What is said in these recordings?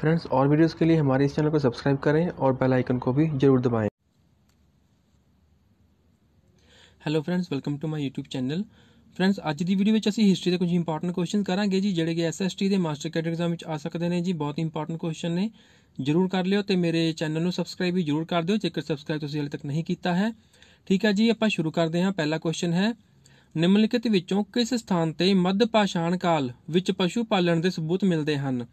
friends और videos के लिए हमारे इस चैनल को सब्सक्राइब करें और बेल आइकन को भी जरूर दबाएं hello friends welcome to my YouTube channel friends ਅੱਜ ਦੀ ਵੀਡੀਓ ਵਿੱਚ ਅਸੀਂ ਹਿਸਟਰੀ ਦੇ ਕੁਝ ਇੰਪੋਰਟੈਂਟ ਕੁਐਸਚਨ ਕਰਾਂਗੇ ਜੀ ਜਿਹੜੇ ਕਿ ਐਸਐਸਟੀ ਦੇ ਮਾਸਟਰ ਕੈਡਰ ਐਗਜ਼ਾਮ ਵਿੱਚ ਆ ਸਕਦੇ ਨੇ ਜੀ ਬਹੁਤ ਇੰਪੋਰਟੈਂਟ ਕੁਐਸਚਨ ਨੇ ਜਰੂਰ ਕਰ ਲਿਓ ਤੇ ਮੇਰੇ ਚੈਨਲ ਨੂੰ ਸਬਸਕ੍ਰਾਈਬ ਵੀ ਜਰੂਰ ਕਰ ਦਿਓ ਜੇਕਰ ਸਬਸਕ੍ਰਾਈਬ ਤੁਸੀਂ ਹਾਲੇ ਤੱਕ ਨਹੀਂ ਕੀਤਾ ਹੈ ਠੀਕ ਹੈ ਜੀ ਆਪਾਂ ਸ਼ੁਰੂ ਕਰਦੇ ਹਾਂ ਪਹਿਲਾ ਕੁਐਸਚਨ ਹੈ ਨਿਮਨਲਿਖਿਤ ਵਿੱਚੋਂ ਕਿਸ ਸਥਾਨ ਤੇ ਮੱਧ ਪਾਸ਼ਾਣ ਕਾਲ ਵਿੱਚ ਪਸ਼ੂ ਪਾਲਣ ਦੇ ਸਬੂਤ ਮਿਲਦੇ ਹਨ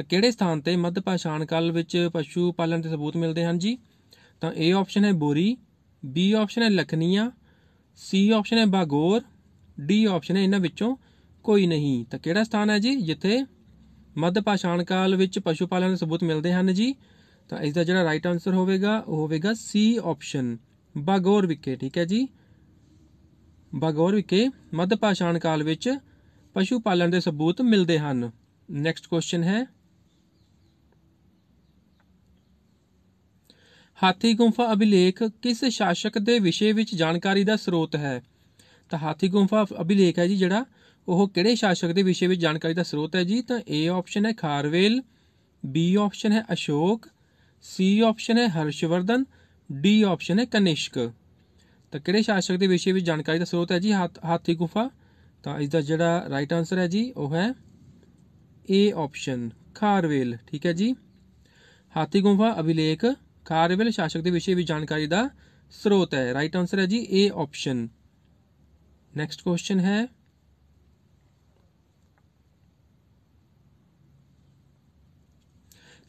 ਤਾਂ ਕਿਹੜੇ ਸਥਾਨ ਤੇ ਮੱਧ ਪਾਸ਼ਾਣ ਕਾਲ ਵਿੱਚ ਪਸ਼ੂ ਪਾਲਣ ਦੇ ਸਬੂਤ ਮਿਲਦੇ ਹਨ ਜੀ ਤਾਂ ਏ ਆਪਸ਼ਨ ਹੈ ਬੋਰੀ ਬੀ ਆਪਸ਼ਨ ਹੈ ਲਖਨੀਆ ਸੀ ਆਪਸ਼ਨ ਹੈ ਬਾਗੋਰ ਡੀ ਆਪਸ਼ਨ ਹੈ ਇਹਨਾਂ ਵਿੱਚੋਂ ਕੋਈ ਨਹੀਂ ਤਾਂ ਕਿਹੜਾ ਸਥਾਨ ਹੈ ਜੀ ਜਿੱਥੇ ਮੱਧ ਪਾਸ਼ਾਣ ਕਾਲ ਵਿੱਚ ਪਸ਼ੂ ਪਾਲਣ ਦੇ ਸਬੂਤ ਮਿਲਦੇ ਹਨ ਜੀ ਤਾਂ ਇਸ ਦਾ ਜਿਹੜਾ ਰਾਈਟ ਆਨਸਰ ਹੋਵੇਗਾ ਉਹ ਹੋਵੇਗਾ ਸੀ ਆਪਸ਼ਨ ਬਾਗੋਰ ਵਿਕੇ ਠੀਕ ਹੈ ਜੀ ਬਾਗੋਰ ਵਿਕੇ ਮੱਧ ਪਾਸ਼ਾਣ ਕਾਲ ਵਿੱਚ ਪਸ਼ੂ ਪਾਲਣ ਦੇ ਸਬੂਤ ਮਿਲਦੇ ਹਨ ਨੈਕਸਟ ਕੁਐਸਚਨ ਹੈ ਹਾਥੀ ਗੁੰਫਾ ਅਭਿਲੇਖ ਕਿਸ ਸ਼ਾਸਕ ਦੇ ਵਿਸ਼ੇ ਵਿੱਚ ਜਾਣਕਾਰੀ ਦਾ ਸਰੋਤ ਹੈ ਤਾਂ ਹਾਥੀ ਗੁੰਫਾ ਅਭਿਲੇਖ ਹੈ ਜੀ ਜਿਹੜਾ ਉਹ ਕਿਹੜੇ ਸ਼ਾਸਕ ਦੇ ਵਿਸ਼ੇ ਵਿੱਚ ਜਾਣਕਾਰੀ ਦਾ ਸਰੋਤ ਹੈ ਜੀ ਤਾਂ ਏ ਆਪਸ਼ਨ ਹੈ ਖਾਰਵੇਲ ਬੀ ਆਪਸ਼ਨ ਹੈ ਅਸ਼ੋਕ ਸੀ ਆਪਸ਼ਨ ਹੈ ਹਰਸ਼ਵਰਧਨ ਡੀ ਆਪਸ਼ਨ ਹੈ ਕਨਿਸ਼ਕ ਤਾਂ ਕਿਹੜੇ ਸ਼ਾਸਕ ਦੇ ਵਿਸ਼ੇ ਵਿੱਚ ਜਾਣਕਾਰੀ ਦਾ ਸਰੋਤ ਹੈ ਜੀ ਹਾਥੀ ਗੁਫਾ ਤਾਂ ਇਸ ਦਾ ਜਿਹੜਾ ਰਾਈਟ ਆਨਸਰ ਹੈ ਜੀ ਉਹ ਹੈ ਏ ਆਪਸ਼ਨ ਖਾਰਵੇਲ ਠੀਕ ਹੈ ਜੀ ਹਾਥੀ ਗੁਫਾ ਅਭਿਲੇਖ ਕਾਰਜਵਲ ਸ਼ਾਸਕ ਦੇ ਵਿਸ਼ੇ ਵਿੱਚ ਜਾਣਕਾਰੀ ਦਾ ਸਰੋਤ ਹੈ ਰਾਈਟ ਆਨਸਰ ਹੈ ਜੀ ਏ ਆਪਸ਼ਨ ਨੈਕਸਟ ਕੁਐਸਚਨ ਹੈ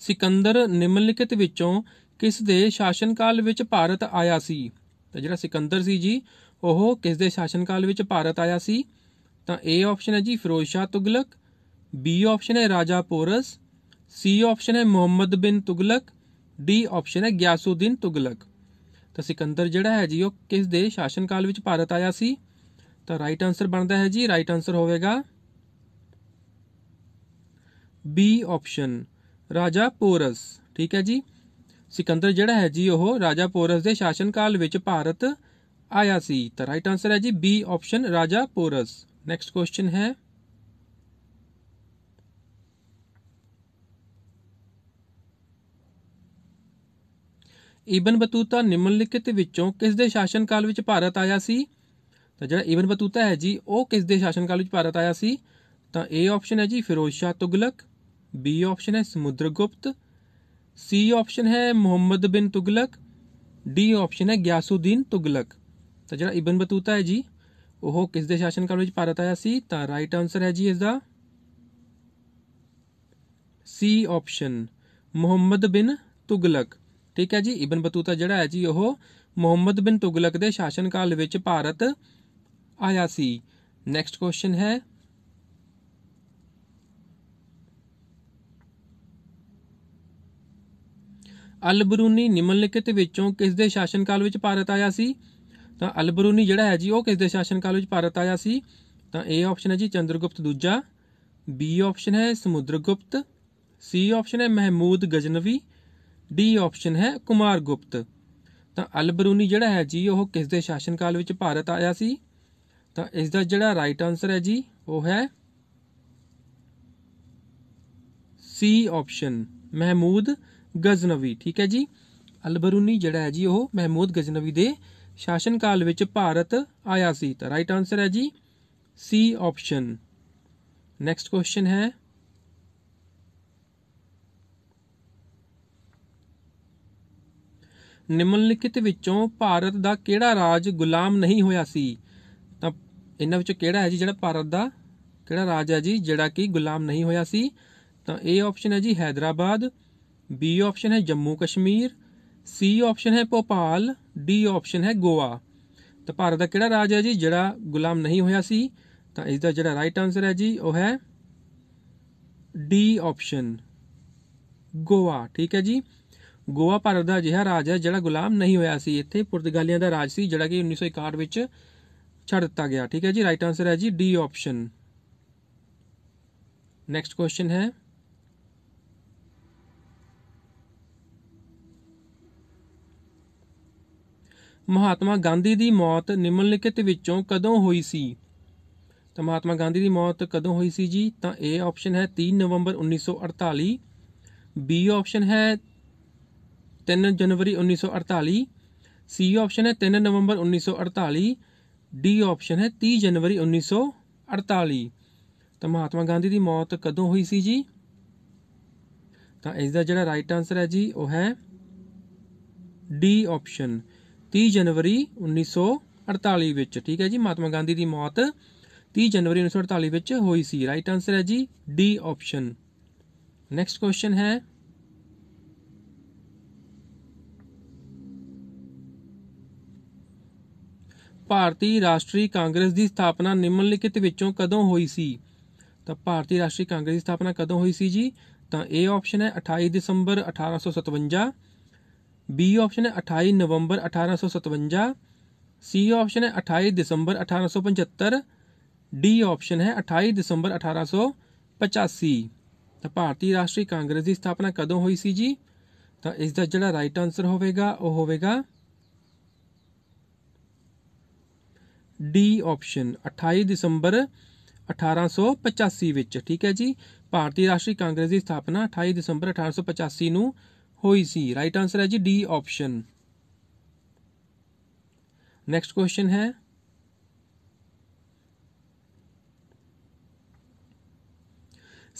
ਸਿਕੰਦਰ ਨਿਮਨਲਿਖਿਤ ਵਿੱਚੋਂ ਕਿਸ ਦੇ ਸ਼ਾਸਨ ਕਾਲ ਵਿੱਚ ਭਾਰਤ ਆਇਆ ਸੀ ਤਾਂ ਜਿਹੜਾ ਸਿਕੰਦਰ ਸੀ ਜੀ ਉਹ ਕਿਸ ਦੇ ਸ਼ਾਸਨ ਕਾਲ ਵਿੱਚ ਭਾਰਤ ਆਇਆ ਸੀ ਤਾਂ ਏ ਆਪਸ਼ਨ ਹੈ ਜੀ ਫਿਰੋਜ਼ ਸ਼ਾਹ ਤੁਗਲਕ ਬੀ ਆਪਸ਼ਨ ਹੈ ਰਾਜਾ ਪੋਰਸ ਸੀ ਆਪਸ਼ਨ ਹੈ ਮੁਹੰਮਦ ਬਿਨ ਤੁਗਲਕ ਡੀ ਆਪਸ਼ਨ ਹੈ ਗਿਆਸੂਦੀਨ ਤੁਗਲਕ ਤਾਂ ਸਿਕੰਦਰ ਜਿਹੜਾ ਹੈ ਜੀ ਉਹ ਕਿਸ ਦੇ ਸ਼ਾਸਨ ਕਾਲ ਵਿੱਚ ਭਾਰਤ ਆਇਆ ਸੀ ਤਾਂ ਰਾਈਟ ਆਨਸਰ ਬਣਦਾ ਹੈ ਜੀ ਰਾਈਟ ਆਨਸਰ ਹੋਵੇਗਾ ਬੀ ਆਪਸ਼ਨ ਰਾਜਾ ਪੋਰਸ ਠੀਕ ਹੈ ਜੀ ਸਿਕੰਦਰ ਜਿਹੜਾ ਹੈ ਜੀ ਉਹ ਰਾਜਾ ਪੋਰਸ ਦੇ ਸ਼ਾਸਨ ਕਾਲ ਵਿੱਚ ਭਾਰਤ ਆਇਆ ਸੀ ਤਾਂ ਰਾਈਟ ਆਨਸਰ ਹੈ ਜੀ ਬੀ ਆਪਸ਼ਨ ਰਾਜਾ ਪੋਰਸ ਨੈਕਸਟ ਕੁਐਸਚਨ ਹੈ ਇਬਨ ਬਤੂਤਾ ਨਿਮਨਲਿਖਿਤ ਵਿੱਚੋਂ ਕਿਸ ਦੇ ਸ਼ਾਸਨ ਕਾਲ ਵਿੱਚ ਭਾਰਤ ਆਇਆ ਸੀ ਤਾਂ ਜਿਹੜਾ ਇਬਨ ਬਤੂਤਾ ਹੈ ਜੀ ਉਹ ਕਿਸ ਦੇ ਸ਼ਾਸਨ ਕਾਲ ਵਿੱਚ ਭਾਰਤ ਆਇਆ ਸੀ ਤਾਂ A ਆਪਸ਼ਨ ਹੈ ਜੀ ਫਿਰੋਜ਼ ਸ਼ਾਹ ਤੁਗਲਕ B ਆਪਸ਼ਨ ਹੈ ਸਮੁੰਦਰਗੁਪਤ C ਆਪਸ਼ਨ ਹੈ ਮੁਹੰਮਦ ਬਿਨ ਤੁਗਲਕ D ਆਪਸ਼ਨ ਹੈ ਗਿਆਸੂਦੀਨ ਤੁਗਲਕ ਤਾਂ ਜਿਹੜਾ ਇਬਨ ਬਤੂਤਾ ਹੈ ਜੀ ਉਹ ਕਿਸ ਦੇ ਸ਼ਾਸਨ ਕਾਲ ਵਿੱਚ ਭਾਰਤ ਆਇਆ ਸੀ ਤਾਂ ਰਾਈਟ ਆਨਸਰ ਹੈ ਜੀ ਇਸ ਦਾ C ਆਪਸ਼ਨ ਮੁਹੰਮਦ ਬਿਨ ਤੁਗਲਕ ਠੀਕ ਹੈ ਜੀ ਇਬਨ ਬਤੂਤਾ ਜਿਹੜਾ ਹੈ ਜੀ ਉਹ ਮੁਹੰਮਦ ਬਿਨ ਤੁਗਲਕ ਦੇ ਸ਼ਾਸਨ ਕਾਲ ਵਿੱਚ ਭਾਰਤ ਆਇਆ ਸੀ ਨੈਕਸਟ ਕੁਐਸਚਨ ਹੈ ਅਲਬਰੂਨੀ ਨਿਮਨਲਿਖਿਤ ਵਿੱਚੋਂ ਕਿਸ ਦੇ ਸ਼ਾਸਨ ਕਾਲ ਵਿੱਚ ਭਾਰਤ ਆਇਆ ਸੀ ਤਾਂ ਅਲਬਰੂਨੀ ਜਿਹੜਾ ਹੈ ਜੀ ਉਹ ਕਿਸ ਦੇ ਸ਼ਾਸਨ ਕਾਲ ਵਿੱਚ ਭਾਰਤ ਆਇਆ ਸੀ ਤਾਂ ਏ ਆਪਸ਼ਨ ਹੈ ਜੀ ਚੰਦਰਗੁਪਤ ਦੂਜਾ ਬੀ ਆਪਸ਼ਨ ਹੈ ਸਮੁੰਦਰਗੁਪਤ ਸੀ ਆਪਸ਼ਨ ਹੈ ਮਹਿਮੂਦ ਗਜਨਵੀ ਡੀ ਆਪਸ਼ਨ ਹੈ ਕੁਮਾਰ ਗੁਪਤ ਤਾਂ ਅਲਬਰੂਨੀ ਜਿਹੜਾ ਹੈ ਜੀ ਉਹ ਕਿਸ ਦੇ ਸ਼ਾਸਨ ਕਾਲ ਵਿੱਚ ਭਾਰਤ ਆਇਆ ਸੀ ਤਾਂ ਇਸ ਦਾ ਜਿਹੜਾ ਰਾਈਟ ਆਨਸਰ ਹੈ ਜੀ ਉਹ ਹੈ ਸੀ ਆਪਸ਼ਨ ਮਹਿਮੂਦ ਗਜ਼ਨਵੀ ਠੀਕ ਹੈ ਜੀ ਅਲਬਰੂਨੀ ਜਿਹੜਾ ਹੈ ਜੀ ਉਹ ਮਹਿਮੂਦ ਗਜ਼ਨਵੀ ਦੇ ਸ਼ਾਸਨ ਕਾਲ ਵਿੱਚ ਭਾਰਤ ਆਇਆ ਸੀ ਤਾਂ ਰਾਈਟ ਆਨਸਰ ਹੈ ਜੀ ਸੀ ਆਪਸ਼ਨ ਨੈਕਸਟ ਕੁਐਸਚਨ ਹੈ ਨਿਮਨਲਿਖਿਤ ਵਿੱਚੋਂ ਭਾਰਤ ਦਾ ਕਿਹੜਾ ਰਾਜ ਗੁਲਾਮ ਨਹੀਂ ਹੋਇਆ ਸੀ ਤਾਂ ਇਹਨਾਂ ਵਿੱਚੋਂ ਕਿਹੜਾ ਹੈ ਜੀ ਜਿਹੜਾ ਭਾਰਤ ਦਾ ਕਿਹੜਾ ਰਾਜ ਹੈ ਜੀ ਜਿਹੜਾ ਕਿ ਗੁਲਾਮ ਨਹੀਂ ਹੋਇਆ ਸੀ ਤਾਂ ਏ ਆਪਸ਼ਨ ਹੈ ਜੀ ਹైదరాబాద్ ਬੀ ਆਪਸ਼ਨ ਹੈ ਜੰਮੂ ਕਸ਼ਮੀਰ ਸੀ ਆਪਸ਼ਨ ਹੈ ਭੋਪਾਲ ਡੀ ਆਪਸ਼ਨ ਹੈ ਗੋਆ ਤਾਂ ਭਾਰਤ ਦਾ ਕਿਹੜਾ ਰਾਜ ਹੈ ਜੀ ਜਿਹੜਾ ਗੁਲਾਮ ਨਹੀਂ ਹੋਇਆ ਸੀ ਤਾਂ ਇਸ ਦਾ ਜਿਹੜਾ ਰਾਈਟ ਆਨਸਰ ਹੈ ਜੀ ਉਹ ਹੈ ਡੀ ਆਪਸ਼ਨ ਗੋਆ ਠੀਕ ਹੈ ਜੀ ਗੋਆ ਭਾਰਤ ਦਾ ਅਜਿਹਾ ਰਾਜ ਹੈ ਜਿਹੜਾ ਗੁਲਾਮ ਨਹੀਂ ਹੋਇਆ ਸੀ ਇੱਥੇ ਪੁਰਤਗਾਲੀਆਂ ਦਾ ਰਾਜ ਸੀ ਜਿਹੜਾ ਕਿ 1961 ਵਿੱਚ ਛੱਡ ਦਿੱਤਾ ਗਿਆ ਠੀਕ ਹੈ ਜੀ ਰਾਈਟ ਆਨਸਰ ਹੈ ਜੀ ਡੀ ਆਪਸ਼ਨ ਨੈਕਸਟ ਕੁਐਸਚਨ ਹੈ ਮਹਾਤਮਾ ਗਾਂਧੀ ਦੀ ਮੌਤ ਨਿਮਨਲਿਖਿਤ ਵਿੱਚੋਂ ਕਦੋਂ ਹੋਈ ਸੀ ਤਾਂ ਮਹਾਤਮਾ ਗਾਂਧੀ ਦੀ ਮੌਤ ਕਦੋਂ ਹੋਈ ਸੀ ਜੀ ਤਾਂ ਏ ਆਪਸ਼ਨ ਹੈ 3 ਨਵੰਬਰ 1948 ਬੀ ਆਪਸ਼ਨ ਹੈ 3 ਜਨਵਰੀ 1948 ਸੀ ਆਪਸ਼ਨ ਹੈ 3 ਨਵੰਬਰ 1948 ਡੀ ਆਪਸ਼ਨ ਹੈ 30 ਜਨਵਰੀ 1948 ਤਾਂ ਮਹਾਤਮਾ ਗਾਂਧੀ ਦੀ ਮੌਤ ਕਦੋਂ ਹੋਈ ਸੀ ਜੀ ਤਾਂ ਇਸ ਦਾ ਜਿਹੜਾ ਰਾਈਟ ਆਨਸਰ ਹੈ ਜੀ ਉਹ ਹੈ ਡੀ ਆਪਸ਼ਨ 30 ਜਨਵਰੀ 1948 ਵਿੱਚ ਠੀਕ ਹੈ ਜੀ ਮਹਾਤਮਾ ਗਾਂਧੀ ਦੀ ਮੌਤ 30 ਜਨਵਰੀ 1948 ਵਿੱਚ ਹੋਈ ਸੀ ਰਾਈਟ ਆਨਸਰ ਹੈ ਜੀ ਡੀ ਆਪਸ਼ਨ ਨੈਕਸਟ ਕੁਐਸਚਨ ਹੈ ਭਾਰਤੀ ਰਾਸ਼ਟਰੀ ਕਾਂਗਰਸ ਦੀ ਸਥਾਪਨਾ ਨਿਮਨਲਿਖਿਤ ਵਿੱਚੋਂ ਕਦੋਂ ਹੋਈ ਸੀ ਤਾਂ ਭਾਰਤੀ ਰਾਸ਼ਟਰੀ ਕਾਂਗਰਸ ਦੀ ਸਥਾਪਨਾ ਕਦੋਂ ਹੋਈ ਸੀ ਜੀ ਤਾਂ A ਆਪਸ਼ਨ ਹੈ 28 ਦਸੰਬਰ 1857 B ਆਪਸ਼ਨ ਹੈ 28 ਨਵੰਬਰ 1857 C ਆਪਸ਼ਨ ਹੈ 28 ਦਸੰਬਰ 1875 D ਆਪਸ਼ਨ ਹੈ 28 ਦਸੰਬਰ 1885 ਤਾਂ ਭਾਰਤੀ ਰਾਸ਼ਟਰੀ ਕਾਂਗਰਸ ਦੀ ਸਥਾਪਨਾ ਕਦੋਂ ਹੋਈ ਸੀ ਜੀ ਤਾਂ ਇਸ ਦਾ ਜਿਹੜਾ ਰਾਈਟ ਆਨਸਰ ਹੋਵੇਗਾ ਉਹ ਹੋਵੇਗਾ ਡੀ ਆਪਸ਼ਨ 28 ਦਸੰਬਰ 1885 ਵਿੱਚ ਠੀਕ ਹੈ ਜੀ ਭਾਰਤੀ ਰਾਸ਼ਟਰੀ ਕਾਂਗਰਸ ਦੀ ਸਥਾਪਨਾ 28 ਦਸੰਬਰ 1885 ਨੂੰ ਹੋਈ ਸੀ ਰਾਈਟ ਆਨਸਰ ਹੈ ਜੀ ਡੀ ਆਪਸ਼ਨ ਨੈਕਸਟ ਕੁਐਸਚਨ ਹੈ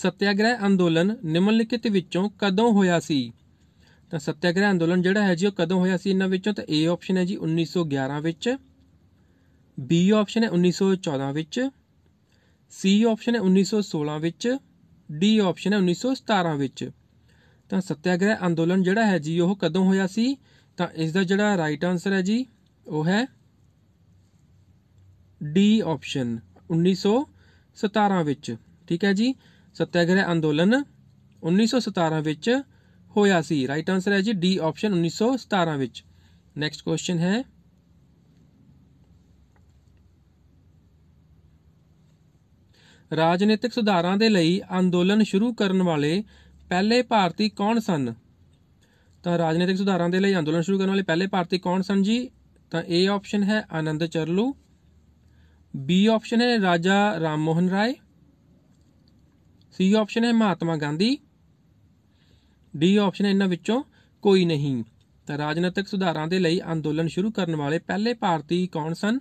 ਸਤਿਆਗ੍ਰਹਿ ਅੰਦੋਲਨ ਨਿਮਨਲਿਖਿਤ ਵਿੱਚੋਂ ਕਦੋਂ ਹੋਇਆ ਸੀ ਤਾਂ ਸਤਿਆਗ੍ਰਹਿ ਅੰਦੋਲਨ ਜਿਹੜਾ ਹੈ ਜੀ ਉਹ ਕਦੋਂ ਹੋਇਆ ਸੀ ਇਹਨਾਂ ਵਿੱਚੋਂ ਤਾਂ A ਆਪਸ਼ਨ ਹੈ ਜੀ 1911 ਵਿੱਚ ਬੀ ਆਪਸ਼ਨ ਹੈ 1914 ਵਿੱਚ ਸੀ ਆਪਸ਼ਨ ਹੈ 1916 ਵਿੱਚ ਡੀ ਆਪਸ਼ਨ ਹੈ 1917 ਵਿੱਚ ਤਾਂ ਸਤਿਆਗ੍ਰਹਿ ਅੰਦੋਲਨ ਜਿਹੜਾ ਹੈ ਜੀ ਉਹ ਕਦੋਂ ਹੋਇਆ ਸੀ ਤਾਂ ਇਸ ਦਾ ਜਿਹੜਾ ਰਾਈਟ ਆਨਸਰ ਹੈ ਜੀ ਉਹ ਹੈ ਡੀ ਆਪਸ਼ਨ 1917 ਵਿੱਚ ਠੀਕ ਹੈ ਜੀ ਸਤਿਆਗ੍ਰਹਿ ਅੰਦੋਲਨ 1917 ਵਿੱਚ ਹੋਇਆ ਸੀ ਰਾਈਟ ਆਨਸਰ ਹੈ ਜੀ ਡੀ ਆਪਸ਼ਨ 1917 ਵਿੱਚ ਨੈਕਸਟ ਕੁਐਸਚਨ ਹੈ ਰਾਜਨੀਤਿਕ ਸੁਧਾਰਾਂ ਦੇ ਲਈ ਅੰਦੋਲਨ ਸ਼ੁਰੂ ਕਰਨ ਵਾਲੇ ਪਹਿਲੇ ਭਾਰਤੀ ਕੌਣ ਸਨ ਤਾਂ ਰਾਜਨੀਤਿਕ ਸੁਧਾਰਾਂ ਦੇ ਲਈ ਅੰਦੋਲਨ ਸ਼ੁਰੂ ਕਰਨ ਵਾਲੇ ਪਹਿਲੇ ਭਾਰਤੀ ਕੌਣ ਸਨ ਜੀ ਤਾਂ A ਆਪਸ਼ਨ ਹੈ ਆਨੰਦ ਚਰਲੂ B ਆਪਸ਼ਨ ਹੈ ਰਾਜਾ ਰਾਮ ਮੋਹਨ ਰਾਏ C ਆਪਸ਼ਨ ਹੈ ਮਹਾਤਮਾ ਗਾਂਧੀ D ਆਪਸ਼ਨ ਹੈ ਇਹਨਾਂ ਵਿੱਚੋਂ ਕੋਈ ਨਹੀਂ ਤਾਂ ਰਾਜਨੀਤਿਕ ਸੁਧਾਰਾਂ ਦੇ ਲਈ ਅੰਦੋਲਨ ਸ਼ੁਰੂ ਕਰਨ ਵਾਲੇ ਪਹਿਲੇ ਭਾਰਤੀ ਕੌਣ ਸਨ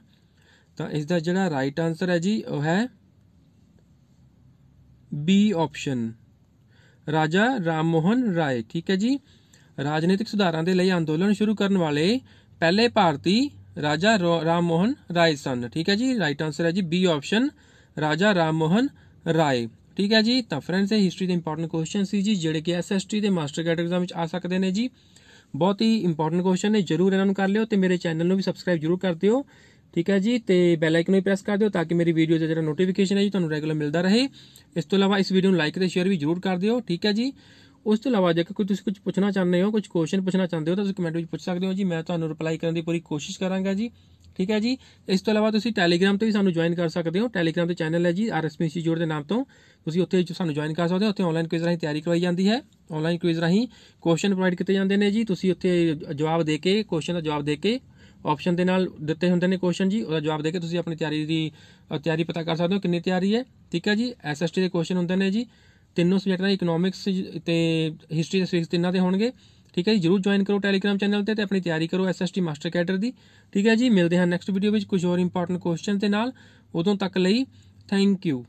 ਤਾਂ ਇਸ ਦਾ ਜਿਹੜਾ ਰਾਈਟ ਆਨਸਰ ਹੈ ਜੀ ਉਹ ਹੈ ਬੀ ਆਪਸ਼ਨ ਰਾਜਾ ਰਾਮ ਮੋਹਨ ਰਾਏ ਠੀਕ ਹੈ ਜੀ ਰਾਜਨੀਤਿਕ ਸੁਧਾਰਾਂ ਦੇ ਲਈ ਅੰਦੋਲਨ ਸ਼ੁਰੂ ਕਰਨ ਵਾਲੇ ਪਹਿਲੇ ਭਾਰਤੀ ਰਾਜਾ ਰਾਮ ਮੋਹਨ ਰਾਏ ਸਨ ਠੀਕ ਹੈ ਜੀ ਰਾਈਟ ਆਨਸਰ ਹੈ ਜੀ ਬੀ ਆਪਸ਼ਨ ਰਾਜਾ ਰਾਮ ਮੋਹਨ ਰਾਏ ਠੀਕ ਹੈ ਜੀ ਤਾਂ ਫਰੈਂਡਸ ਇਹ ਹਿਸਟਰੀ ਦੇ ਇੰਪੋਰਟੈਂਟ ਕੁਐਸਚਨ ਸੀ ਜੀ ਜਿਹੜੇ ਕਿ ਐਸਐਸਟੀ ਦੇ ਮਾਸਟਰ ਕੈਡਰ ਐਗਜ਼ਾਮ ਵਿੱਚ ਆ ਸਕਦੇ ਨੇ ਜੀ ਬਹੁਤ ਹੀ ਇੰਪੋਰਟੈਂਟ ਕੁਐਸਚਨ ਨੇ ਜਰੂਰ ਇਹਨਾਂ ਨੂੰ ਕਰ ਲਿਓ ਤੇ ਮੇਰੇ ਚੈਨਲ ਨੂੰ ਵੀ ਸਬਸਕ੍ਰਾਈਬ ਜਰੂਰ ਕਰ ਦਿਓ ਠੀਕ ਹੈ ਜੀ ਤੇ ਬੈਲ ਆਈਕਨ ਨੂੰ ਪ੍ਰੈਸ ਕਰ ਦਿਓ ਤਾਂ ਕਿ ਮੇਰੀ ਵੀਡੀਓ ਦਾ ਜਿਹੜਾ ਨੋਟੀਫਿਕੇਸ਼ਨ ਹੈ ਜੀ ਤੁਹਾਨੂੰ ਰੈਗੂਲਰ ਮਿਲਦਾ ਰਹੇ ਇਸ ਤੋਂ ਇਲਾਵਾ ਇਸ ਵੀਡੀਓ ਨੂੰ ਲਾਈਕ ਤੇ ਸ਼ੇਅਰ ਵੀ ਜ਼ਰੂਰ ਕਰ ਦਿਓ ਠੀਕ ਹੈ ਜੀ ਉਸ ਤੋਂ ਇਲਾਵਾ ਜੇਕਰ ਕੋਈ ਤੁਸੀਂ ਕੁਝ ਪੁੱਛਣਾ ਚਾਹੁੰਦੇ ਹੋ ਕੁਝ ਕੁਐਸਚਨ ਪੁੱਛਣਾ ਚਾਹੁੰਦੇ ਹੋ ਤਾਂ ਤੁਸੀਂ ਕਮੈਂਟ ਵਿੱਚ ਪੁੱਛ ਸਕਦੇ ਹੋ ਜੀ ਮੈਂ ਤੁਹਾਨੂੰ ਰਿਪਲਾਈ ਕਰਨ ਦੀ ਪੂਰੀ ਕੋਸ਼ਿਸ਼ ਕਰਾਂਗਾ ਜੀ ਠੀਕ ਹੈ ਜੀ ਇਸ ਤੋਂ ਇਲਾਵਾ ਤੁਸੀਂ ਟੈਲੀਗ੍ਰam ਤੇ ਵੀ ਸਾਨੂੰ ਜੁਆਇਨ ਕਰ ਸਕਦੇ ਹੋ ਟੈਲੀਗ੍ਰam ਤੇ ਚੈਨਲ ਹੈ ਜੀ ਆਰਐਸਪੀ ਜੋੜ ਦੇ ਨਾਮ ਤੋਂ ਤੁਸੀਂ ਉੱਥੇ ਸਾਨੂੰ ਜੁਆਇਨ ਕਰ ਸਕਦੇ ਹੋ ਉੱਥੇ ਆਨਲਾਈਨ ਕੁਇਜ਼ ਰਾਹੀਂ ਤਿਆਰੀ ਕਰਵਾਈ ਜਾਂਦੀ ਹੈ ਆਨਲਾਈਨ ਕੁਇਜ਼ ਰਾਹੀਂ ਕੁਐਸਚਨ ਪ੍ਰੋਵਾਈਡ ਕੀਤੇ ਜਾਂਦੇ ਨੇ ਜੀ ਤੁਸੀਂ ਉੱਥੇ ਜਵਾਬ ਦੇ ਕੇ ਕੁਐਸਚਨ ਦਾ ਜਵਾਬ ਦੇ ਕੇ ਆਪਸ਼ਨ ਦੇ ਨਾਲ ਦਿੱਤੇ ਹੁੰਦੇ ਨੇ ਕੁਐਸਚਨ ਜੀ ਉਹਦਾ ਜਵਾਬ ਦੇ ਕੇ ਤੁਸੀਂ ਆਪਣੀ ਤਿਆਰੀ ਦੀ ਤਿਆਰੀ ਪਤਾ ਕਰ ਸਕਦੇ ਹੋ ਕਿੰਨੀ ਤਿਆਰੀ ਹੈ ਠੀਕ ਹੈ ਜੀ ਐਸਐਸਟੀ ਦੇ ਕੁਐਸਚਨ ਹੁੰਦੇ ਨੇ ਜੀ ਤਿੰਨੋਂ ਸਬਜੈਕਟਾਂ ਇਕਨੋਮਿਕਸ ਤੇ ਹਿਸਟਰੀ ਦੇ ਸਿਕਸ ਤਿੰਨਾਂ ਦੇ ਹੋਣਗੇ ਠੀਕ ਹੈ ਜੀ ਜਰੂਰ ਜੁਆਇਨ ਕਰੋ ਟੈਲੀਗ੍ਰam ਚੈਨਲ ਤੇ ਤੇ ਆਪਣੀ ਤਿਆਰੀ ਕਰੋ ਐਸਐਸਟੀ ਮਾਸਟਰ ਕੈਡਰ ਦੀ ਠੀਕ ਹੈ ਜੀ ਮਿਲਦੇ ਹਾਂ ਨੈਕਸਟ ਵੀਡੀਓ ਵਿੱਚ ਕੁਝ ਹੋਰ ਇੰਪੋਰਟੈਂਟ ਕੁਐਸਚਨ ਦੇ ਨਾਲ ਉਦੋਂ ਤੱਕ ਲਈ ਥੈਂਕ ਯੂ